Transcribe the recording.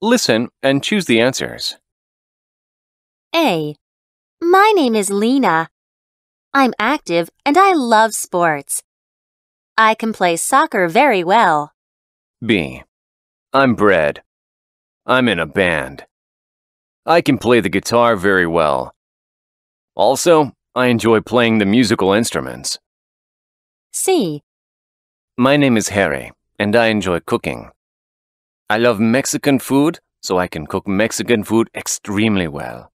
Listen and choose the answers. A. My name is Lena. I'm active and I love sports. I can play soccer very well. B. I'm Brad. I'm in a band. I can play the guitar very well. Also, I enjoy playing the musical instruments. C. My name is Harry and I enjoy cooking. I love Mexican food, so I can cook Mexican food extremely well.